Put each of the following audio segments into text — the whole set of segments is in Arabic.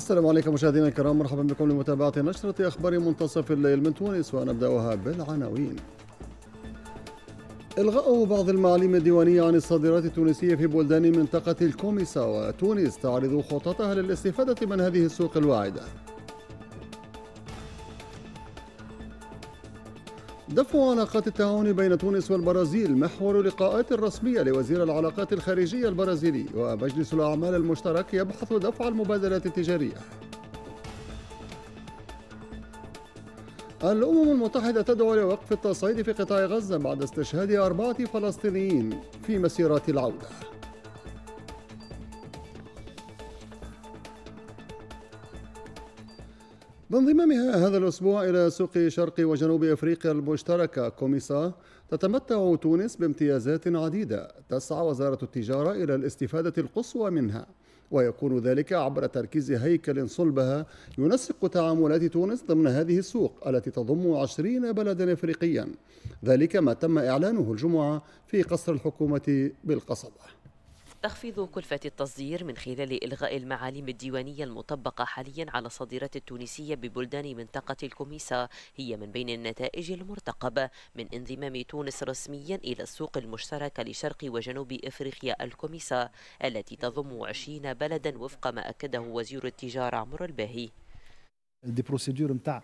السلام عليكم مشاهدينا الكرام مرحبا بكم لمتابعة نشرة أخبار منتصف الليل من تونس ونبدأها بالعناوين إلغاء بعض المعاليم الديوانية عن الصادرات التونسية في بلدان منطقة الكوميسا وتونس تعرض خططها للاستفادة من هذه السوق الواعدة دفع علاقات التعاون بين تونس والبرازيل محور لقاءات رسمية لوزير العلاقات الخارجية البرازيلي ومجلس الأعمال المشترك يبحث دفع المبادلات التجارية الأمم المتحدة تدعو لوقف التصعيد في قطاع غزة بعد استشهاد أربعة فلسطينيين في مسيرات العودة بانضمامها هذا الأسبوع إلى سوق شرق وجنوب أفريقيا المشتركة كوميسا تتمتع تونس بامتيازات عديدة تسعى وزارة التجارة إلى الاستفادة القصوى منها ويكون ذلك عبر تركيز هيكل صلبها ينسق تعاملات تونس ضمن هذه السوق التي تضم عشرين بلدا إفريقيا ذلك ما تم إعلانه الجمعة في قصر الحكومة بالقصبة تخفيض كلفة التصدير من خلال إلغاء المعالم الديوانية المطبقة حاليا على الصادرات التونسية ببلدان منطقة الكوميسا هي من بين النتائج المرتقبة من انضمام تونس رسميا إلى السوق المشتركة لشرق وجنوب إفريقيا الكوميسا التي تضم 20 بلدا وفق ما أكده وزير التجارة عمرو الباهي دي بروسيدور نتاع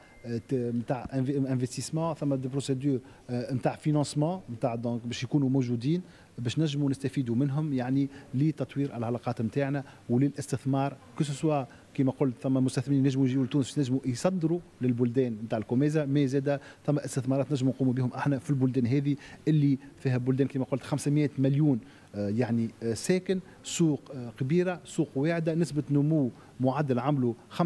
نتاع انفستيسمون ثم دي بروسيدور نتاع فينانسمون نتاع دونك باش يكونوا موجودين باش نجموا نستفيدوا منهم يعني لتطوير العلاقات نتاعنا وللاستثمار كو كما قلت ثم مستثمرين نجموا يجيو لتونس نجموا يصدروا للبلدان نتاع الكوميزا مي زاده ثم استثمارات نجموا نقوموا بهم احنا في البلدان هذه اللي فيها بلدان كما قلت 500 مليون آه، يعني آه، ساكن سوق آه، كبيره سوق واعده نسبه نمو معدل عمله 5%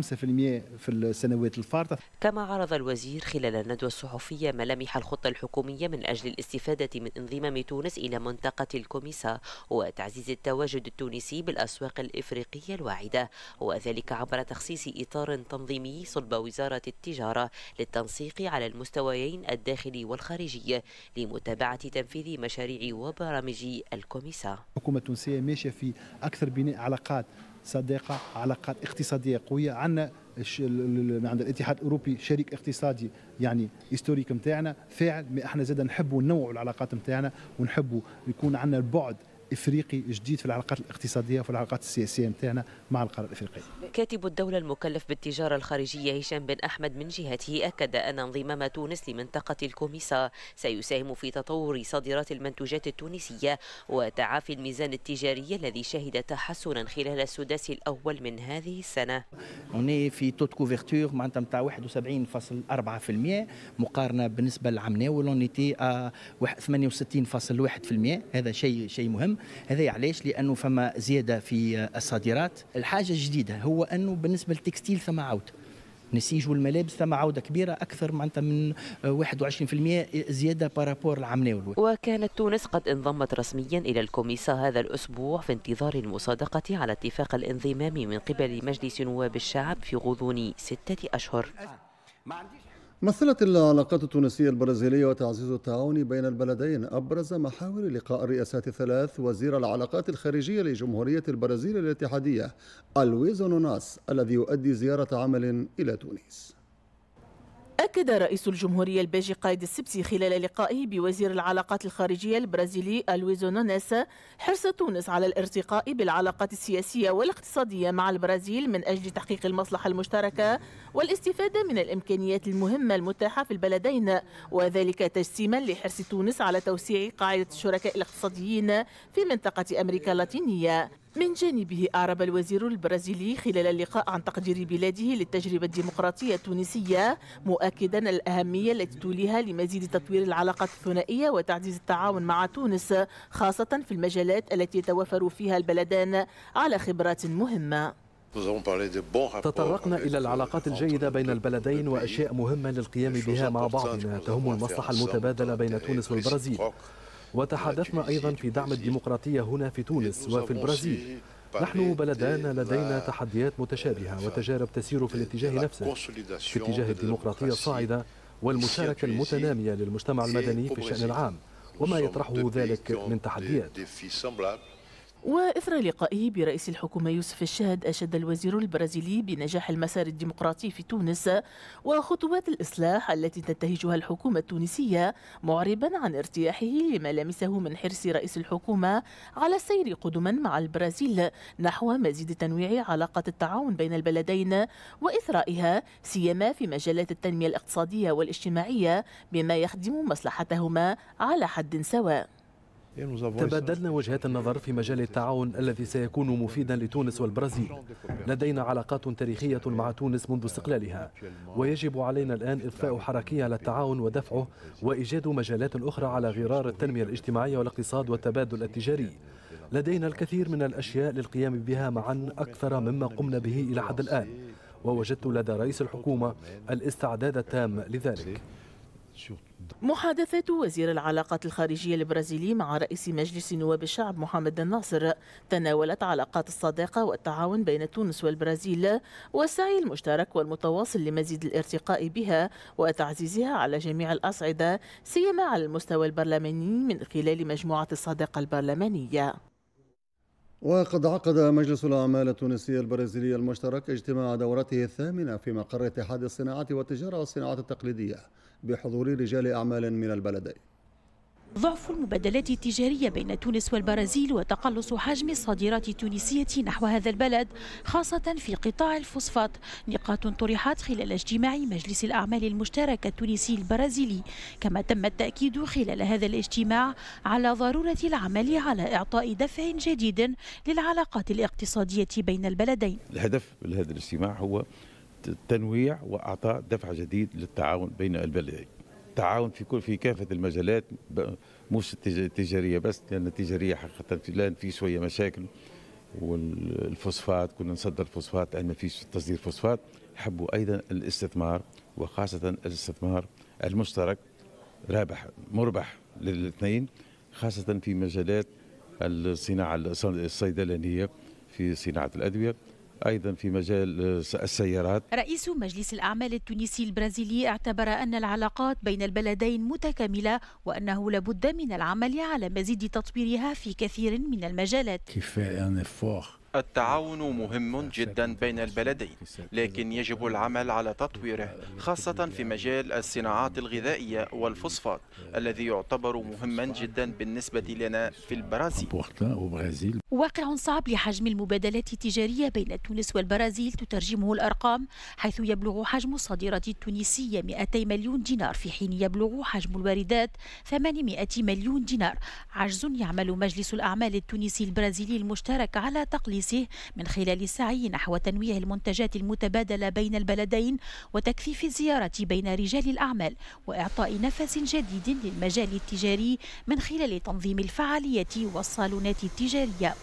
في السنوات الفارطة كما عرض الوزير خلال الندوة الصحفية ملامح الخطة الحكومية من أجل الاستفادة من انضمام تونس إلى منطقة الكوميسا وتعزيز التواجد التونسي بالأسواق الإفريقية الواعدة وذلك عبر تخصيص إطار تنظيمي صلب وزارة التجارة للتنسيق على المستويين الداخلي والخارجي لمتابعة تنفيذ مشاريع وبرامج الكوميسا الحكومة التونسية ماشية في أكثر بناء علاقات صداقه علاقات اقتصاديه قويه عندنا عند الاتحاد الاوروبي شريك اقتصادي يعني هيستوريك نتاعنا فاعل احنا زاد نحبوا نوعوا العلاقات نتاعنا ونحبوا يكون عندنا البعد افريقي جديد في العلاقات الاقتصاديه وفي العلاقات السياسيه نتاعنا مع القاره الافريقيه. كاتب الدوله المكلف بالتجاره الخارجيه هشام بن احمد من جهته اكد ان انضمام تونس لمنطقه الكوميسا سيساهم في تطور صادرات المنتوجات التونسيه وتعافي الميزان التجاري الذي شهد تحسنا خلال السداس الاول من هذه السنه. اوني في تو كوفرتور معناتها نتاع 71.4% مقارنه بالنسبه للعام ناول اونيتي 68.1% هذا شيء شيء مهم هذا علاش لانه فما زياده في الصادرات الحاجه الجديده هو انه بالنسبه للتكستيل ثم عوده النسيج والملابس ثم عودة كبيرة أكثر معناتها من 21% زيادة بارابور العام وكانت تونس قد انضمت رسميا إلى الكوميسا هذا الأسبوع في انتظار المصادقة على اتفاق الانضمام من قبل مجلس نواب الشعب في غضون ستة أشهر آه، مثلت العلاقات التونسية البرازيلية وتعزيز التعاون بين البلدين أبرز محاور لقاء الرئاسات الثلاث وزير العلاقات الخارجية لجمهورية البرازيل الاتحادية ألويزو نوناس الذي يؤدي زيارة عمل إلى تونس أكد رئيس الجمهورية البيجي قايد السبسي خلال لقائه بوزير العلاقات الخارجية البرازيلي ألويزو نونيس حرص تونس على الارتقاء بالعلاقات السياسية والاقتصادية مع البرازيل من أجل تحقيق المصلحة المشتركة والاستفادة من الإمكانيات المهمة المتاحة في البلدين وذلك تجسيما لحرص تونس على توسيع قاعدة الشركاء الاقتصاديين في منطقة أمريكا اللاتينية من جانبه أعرب الوزير البرازيلي خلال اللقاء عن تقدير بلاده للتجربة الديمقراطية التونسية مؤكدا الأهمية التي توليها لمزيد تطوير العلاقات الثنائية وتعزيز التعاون مع تونس خاصة في المجالات التي يتوافر فيها البلدان على خبرات مهمة تطرقنا إلى العلاقات الجيدة بين البلدين وأشياء مهمة للقيام بها مع بعضنا تهم المصلحة المتبادلة بين تونس والبرازيل وتحدثنا أيضا في دعم الديمقراطية هنا في تونس وفي البرازيل نحن بلدان لدينا تحديات متشابهة وتجارب تسير في الاتجاه نفسه في اتجاه الديمقراطية الصاعدة والمشاركة المتنامية للمجتمع المدني في الشأن العام وما يطرحه ذلك من تحديات وإثر لقائه برئيس الحكومة يوسف الشهد أشد الوزير البرازيلي بنجاح المسار الديمقراطي في تونس وخطوات الإصلاح التي تنتهجها الحكومة التونسية معربا عن ارتياحه لما لمسه من حرص رئيس الحكومة على السير قدما مع البرازيل نحو مزيد تنويع علاقة التعاون بين البلدين وإثرائها سيما في مجالات التنمية الاقتصادية والاجتماعية بما يخدم مصلحتهما على حد سواء تبادلنا وجهات النظر في مجال التعاون الذي سيكون مفيدا لتونس والبرازيل لدينا علاقات تاريخية مع تونس منذ استقلالها ويجب علينا الآن إضفاء حركية على التعاون ودفعه وإيجاد مجالات أخرى على غرار التنمية الاجتماعية والاقتصاد والتبادل التجاري لدينا الكثير من الأشياء للقيام بها معا أكثر مما قمنا به إلى حد الآن ووجدت لدى رئيس الحكومة الاستعداد التام لذلك محادثة وزير العلاقات الخارجية البرازيلي مع رئيس مجلس نواب الشعب محمد الناصر تناولت علاقات الصداقة والتعاون بين تونس والبرازيل والسعي المشترك والمتواصل لمزيد الارتقاء بها وتعزيزها على جميع الأصعدة سيما على المستوى البرلماني من خلال مجموعة الصداقة البرلمانية وقد عقد مجلس الأعمال التونسي البرازيلي المشترك اجتماع دورته الثامنة في مقر اتحاد الصناعة والتجارة والصناعات التقليدية بحضور رجال أعمال من البلدين ضعف المبادلات التجارية بين تونس والبرازيل وتقلص حجم الصادرات التونسية نحو هذا البلد خاصة في قطاع الفوسفات نقاط طرحت خلال اجتماع مجلس الأعمال المشترك التونسي البرازيلي كما تم التأكيد خلال هذا الاجتماع على ضرورة العمل على إعطاء دفع جديد للعلاقات الاقتصادية بين البلدين الهدف لهذا الاجتماع هو تنويع واعطاء دفع جديد للتعاون بين البلدين التعاون في كل في كافه المجالات مش التجاريه بس لان التجاريه حقيقه الان في شويه مشاكل والفوسفات كنا نصدر فوسفات لان ما فيش تصدير فوسفات حبوا ايضا الاستثمار وخاصه الاستثمار المشترك رابح مربح للاثنين خاصه في مجالات الصناعه الصيدلانيه في صناعه الادويه أيضا في مجال آه، السيارات رئيس مجلس الأعمال التونسي البرازيلي اعتبر أن العلاقات بين البلدين متكاملة وأنه لابد من العمل على مزيد تطويرها في كثير من المجالات التعاون مهم جدا بين البلدين لكن يجب العمل على تطويره خاصة في مجال الصناعات الغذائية والفوسفات الذي يعتبر مهما جدا بالنسبة لنا في البرازيل واقع صعب لحجم المبادلات التجارية بين تونس والبرازيل تترجمه الأرقام حيث يبلغ حجم الصادرات التونسية 200 مليون دينار في حين يبلغ حجم الواردات 800 مليون دينار عجز يعمل مجلس الأعمال التونسي البرازيلي المشترك على تقليل وترخيصه من خلال السعي نحو تنويع المنتجات المتبادلة بين البلدين وتكثيف الزيارة بين رجال الأعمال وإعطاء نفس جديد للمجال التجاري من خلال تنظيم الفعالية والصالونات التجارية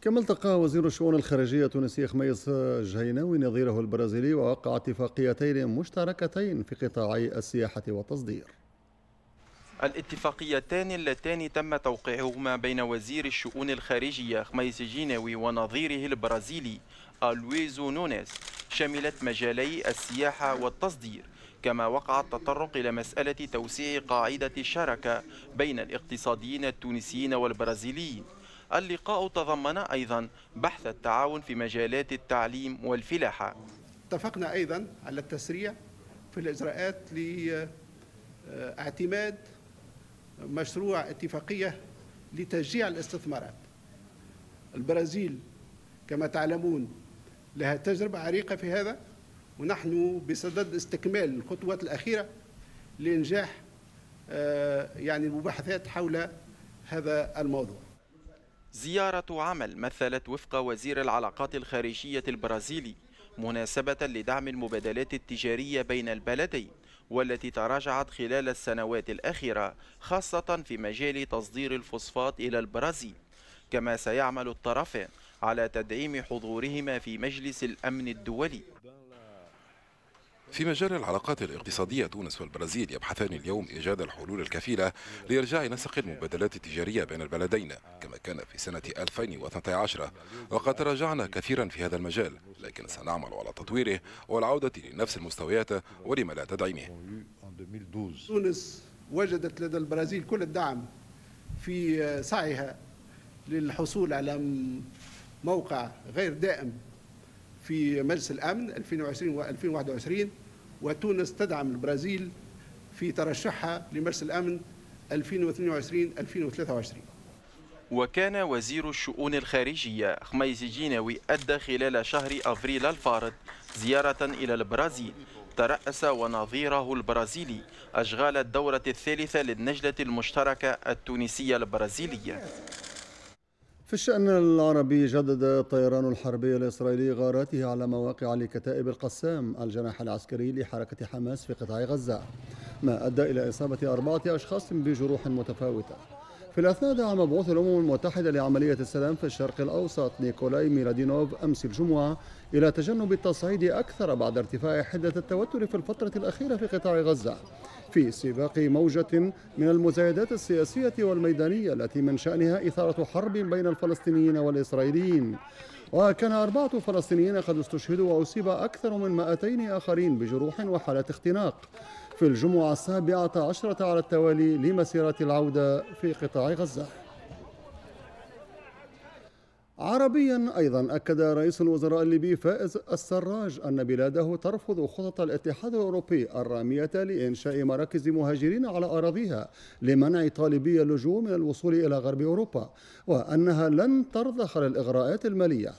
كما التقى وزير الشؤون الخارجية التونسي خميس جهيناوي نظيره البرازيلي ووقع اتفاقيتين مشتركتين في قطاعي السياحة والتصدير الاتفاقيتان اللتان تم توقيعهما بين وزير الشؤون الخارجية خميس جيناوي ونظيره البرازيلي ألويزو نونيز شملت مجالي السياحة والتصدير كما وقع التطرق إلى مسألة توسيع قاعدة الشراكة بين الاقتصاديين التونسيين والبرازيليين اللقاء تضمن أيضا بحث التعاون في مجالات التعليم والفلاحة اتفقنا أيضا على التسريع في الإجراءات لاعتماد مشروع اتفاقية لتشجيع الاستثمارات البرازيل كما تعلمون لها تجربة عريقة في هذا ونحن بصدد استكمال الخطوات الأخيرة لإنجاح آه، يعني المباحثات حول هذا الموضوع زيارة عمل مثلت وفق وزير العلاقات الخارجية البرازيلي مناسبة لدعم المبادلات التجارية بين البلدين والتي تراجعت خلال السنوات الأخيرة خاصة في مجال تصدير الفوسفات إلى البرازيل كما سيعمل الطرفان على تدعيم حضورهما في مجلس الأمن الدولي في مجال العلاقات الاقتصادية تونس والبرازيل يبحثان اليوم إيجاد الحلول الكفيلة لإرجاع نسق المبادلات التجارية بين البلدين كما كان في سنة 2012 وقد تراجعنا كثيرا في هذا المجال لكن سنعمل على تطويره والعودة لنفس المستويات ولم لا تدعيمه تونس وجدت لدى البرازيل كل الدعم في سعيها للحصول على موقع غير دائم في مجلس الأمن 2020 و2021 وتونس تدعم البرازيل في ترشحها لمجلس الأمن 2022-2023 وكان وزير الشؤون الخارجية خميس جيناوي أدى خلال شهر أفريل الفارض زيارة إلى البرازيل ترأس ونظيره البرازيلي أشغال الدورة الثالثة للنجلة المشتركة التونسية البرازيلية في الشأن العربي جدد الطيران الحربي الإسرائيلي غاراته على مواقع لكتائب القسام الجناح العسكري لحركة حماس في قطاع غزة ما أدى إلى إصابة أربعة أشخاص بجروح متفاوتة في الأثناء دعا مبعوث الأمم المتحدة لعملية السلام في الشرق الأوسط نيكولاي ميلادينوف أمس الجمعة إلى تجنب التصعيد أكثر بعد ارتفاع حدة التوتر في الفترة الأخيرة في قطاع غزة في سباق موجة من المزايدات السياسية والميدانية التي من شأنها إثارة حرب بين الفلسطينيين والإسرائيليين وكان أربعة فلسطينيين قد استشهدوا وأصيب أكثر من 200 آخرين بجروح وحالات اختناق في الجمعة السابعة عشرة على التوالي لمسيرة العودة في قطاع غزة عربيا أيضا أكد رئيس الوزراء الليبي فائز السراج أن بلاده ترفض خطط الاتحاد الأوروبي الرامية لإنشاء مراكز مهاجرين على أراضيها لمنع طالبي اللجوء من الوصول إلى غرب أوروبا وأنها لن ترضخ للإغراءات المالية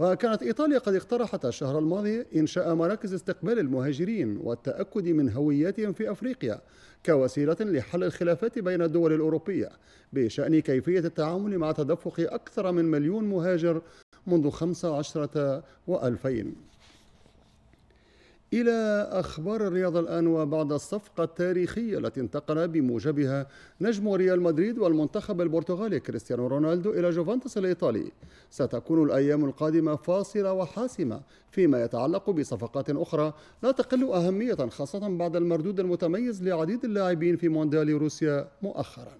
وكانت إيطاليا قد اقترحت الشهر الماضي إنشاء مراكز استقبال المهاجرين والتأكد من هوياتهم في أفريقيا كوسيلة لحل الخلافات بين الدول الأوروبية بشأن كيفية التعامل مع تدفق أكثر من مليون مهاجر منذ 15 و2000 إلى أخبار الرياضة الآن وبعد الصفقة التاريخية التي انتقل بموجبها نجم ريال مدريد والمنتخب البرتغالي كريستيانو رونالدو إلى جوفنتوس الإيطالي ستكون الأيام القادمة فاصلة وحاسمة فيما يتعلق بصفقات أخرى لا تقل أهمية خاصة بعد المردود المتميز لعديد اللاعبين في مونديال روسيا مؤخراً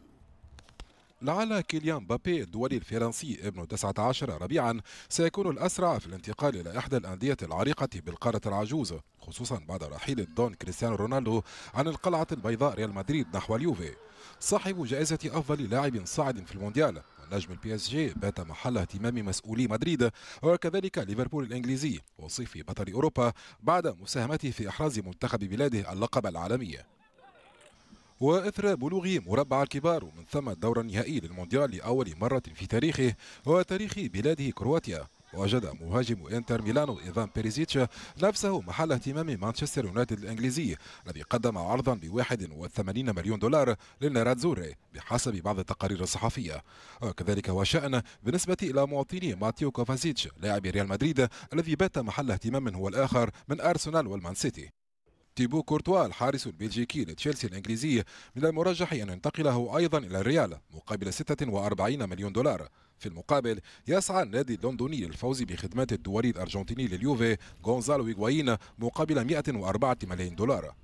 لعل كيليان بابي الدولي الفرنسي ابن 19 ربيعا سيكون الأسرع في الانتقال إلى إحدى الأندية العريقة بالقارة العجوز خصوصا بعد رحيل الدون كريستيانو رونالدو عن القلعة البيضاء ريال مدريد نحو اليوفي صاحب جائزة أفضل لاعب صاعد في المونديال نجم البي اس جي بات محل اهتمام مسؤولي مدريد وكذلك ليفربول الانجليزي وصيف بطل اوروبا بعد مساهمته في احراز منتخب بلاده اللقب العالمي وإثر بلوغ مربع الكبار ومن ثم الدور النهائي للمونديال لأول مرة في تاريخه وتاريخ بلاده كرواتيا وجد مهاجم انتر ميلانو ايفان بيريزيتش نفسه محل اهتمام مانشستر يونايتد الانجليزي الذي قدم عرضا ب 81 مليون دولار للنراتزوري بحسب بعض التقارير الصحفيه وكذلك وشان بالنسبه الى مواطني ماتيو كوفازيتش لاعب ريال مدريد الذي بات محل اهتمام هو الاخر من ارسنال والمان سيتي تيبو كورتوا الحارس البلجيكي لتشيلسي الانجليزي من المرجح ان ينتقله ايضا الى الريال مقابل 46 مليون دولار في المقابل يسعى النادي اللندني للفوز بخدمات الدولي الارجنتيني لليوفي غونزالو إيغواين مقابل 104 ملايين دولار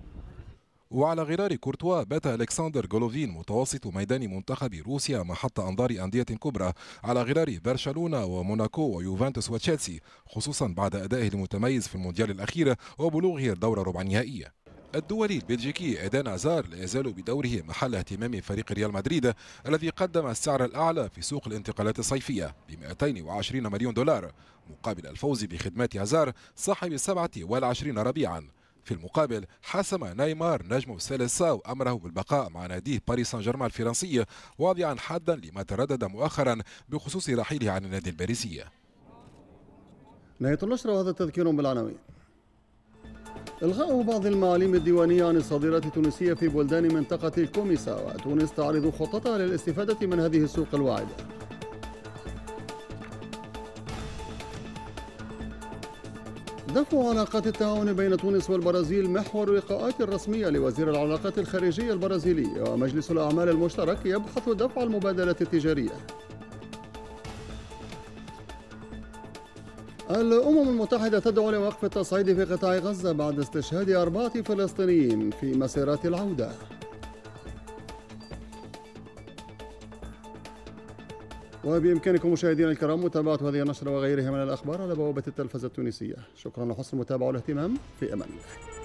وعلى غرار كورتوا بات ألكسندر جولوفين متوسط ميدان منتخب روسيا محط أنظار أندية كبرى على غرار برشلونة وموناكو ويوفنتوس وتشيلسي خصوصا بعد أدائه المتميز في المونديال الأخير وبلوغه الدورة ربع النهائية الدولي البلجيكي إيدان ازار لا يزال بدوره محل اهتمام فريق ريال مدريد الذي قدم السعر الأعلى في سوق الانتقالات الصيفية ب 220 مليون دولار مقابل الفوز بخدمات ازار صاحب 27 ربيعاً في المقابل حسم نيمار نجم سيليساو أمره بالبقاء مع ناديه باريس سان جيرمان الفرنسي واضعا حدا لما تردد مؤخرا بخصوص رحيله عن النادي الباريسي نهاية النشرة وهذا تذكير بالعناوين إلغاء بعض المعاليم الديوانية عن الصادرات التونسية في بلدان منطقة الكوميسا وتونس تعرض خططها للاستفادة من هذه السوق الواعدة هدف علاقات التعاون بين تونس والبرازيل محور اللقاءات الرسمية لوزير العلاقات الخارجية البرازيلي ومجلس الأعمال المشترك يبحث دفع المبادلات التجارية الأمم المتحدة تدعو لوقف التصعيد في قطاع غزة بعد استشهاد أربعة فلسطينيين في مسيرات العودة وبإمكانكم مشاهدينا الكرام متابعة هذه النشرة وغيرها من الأخبار على بوابة التلفزة التونسية شكرا لحسن المتابعة والاهتمام في أمان الله